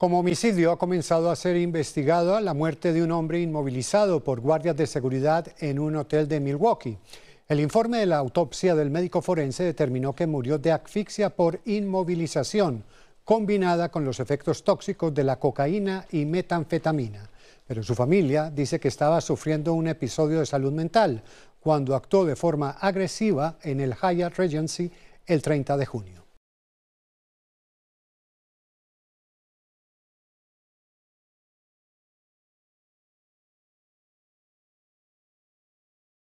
Como homicidio ha comenzado a ser investigado la muerte de un hombre inmovilizado por guardias de seguridad en un hotel de Milwaukee. El informe de la autopsia del médico forense determinó que murió de asfixia por inmovilización, combinada con los efectos tóxicos de la cocaína y metanfetamina. Pero su familia dice que estaba sufriendo un episodio de salud mental cuando actuó de forma agresiva en el Hyatt Regency el 30 de junio.